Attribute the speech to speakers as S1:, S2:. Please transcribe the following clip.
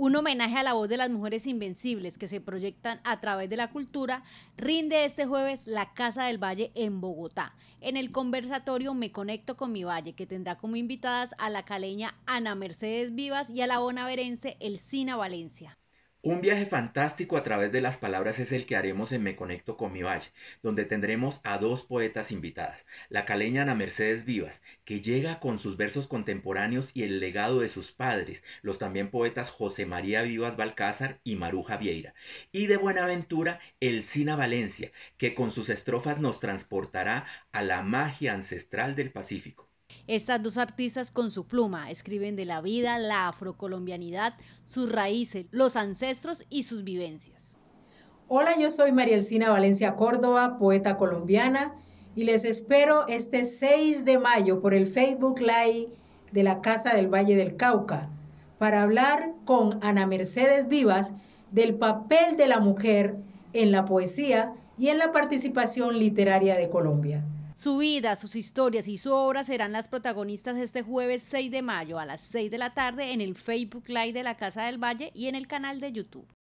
S1: un homenaje a la voz de las mujeres invencibles que se proyectan a través de la cultura, rinde este jueves la Casa del Valle en Bogotá. En el conversatorio Me Conecto con mi Valle, que tendrá como invitadas a la caleña Ana Mercedes Vivas y a la bonaverense Elcina Valencia.
S2: Un viaje fantástico a través de las palabras es el que haremos en Me Conecto con mi Valle, donde tendremos a dos poetas invitadas, la caleña Ana Mercedes Vivas, que llega con sus versos contemporáneos y el legado de sus padres, los también poetas José María Vivas Balcázar y Maruja Vieira, y de Buenaventura, Elcina Valencia, que con sus estrofas nos transportará a la magia ancestral del Pacífico.
S1: Estas dos artistas con su pluma escriben de la vida, la afrocolombianidad, sus raíces, los ancestros y sus vivencias.
S3: Hola, yo soy María Valencia Córdoba, poeta colombiana, y les espero este 6 de mayo por el Facebook Live de la Casa del Valle del Cauca para hablar con Ana Mercedes Vivas del papel de la mujer en la poesía y en la participación literaria de Colombia.
S1: Su vida, sus historias y su obra serán las protagonistas este jueves 6 de mayo a las 6 de la tarde en el Facebook Live de la Casa del Valle y en el canal de YouTube.